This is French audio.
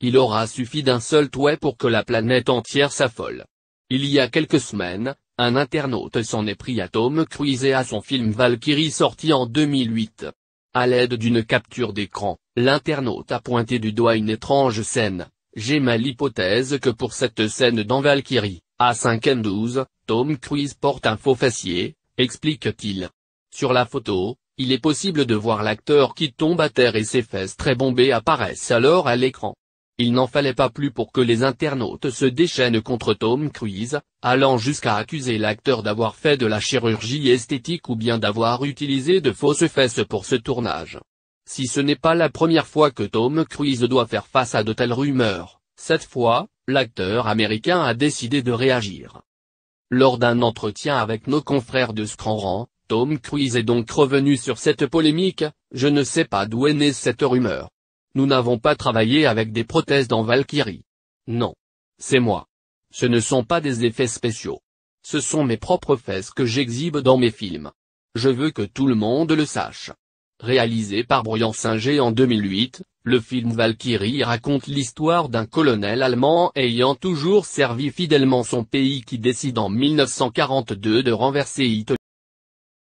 Il aura suffi d'un seul toit pour que la planète entière s'affole. Il y a quelques semaines, un internaute s'en est pris à Tom Cruise et à son film Valkyrie sorti en 2008. À l'aide d'une capture d'écran, l'internaute a pointé du doigt une étrange scène. J'ai mal l'hypothèse que pour cette scène dans Valkyrie, à 5N12, Tom Cruise porte un faux fessier, explique-t-il. Sur la photo, il est possible de voir l'acteur qui tombe à terre et ses fesses très bombées apparaissent alors à l'écran. Il n'en fallait pas plus pour que les internautes se déchaînent contre Tom Cruise, allant jusqu'à accuser l'acteur d'avoir fait de la chirurgie esthétique ou bien d'avoir utilisé de fausses fesses pour ce tournage. Si ce n'est pas la première fois que Tom Cruise doit faire face à de telles rumeurs, cette fois, l'acteur américain a décidé de réagir. Lors d'un entretien avec nos confrères de Scranran, Tom Cruise est donc revenu sur cette polémique, je ne sais pas d'où est née cette rumeur. Nous n'avons pas travaillé avec des prothèses dans Valkyrie. Non. C'est moi. Ce ne sont pas des effets spéciaux. Ce sont mes propres fesses que j'exhibe dans mes films. Je veux que tout le monde le sache. Réalisé par Brian Singer en 2008, le film Valkyrie raconte l'histoire d'un colonel allemand ayant toujours servi fidèlement son pays qui décide en 1942 de renverser Hitler.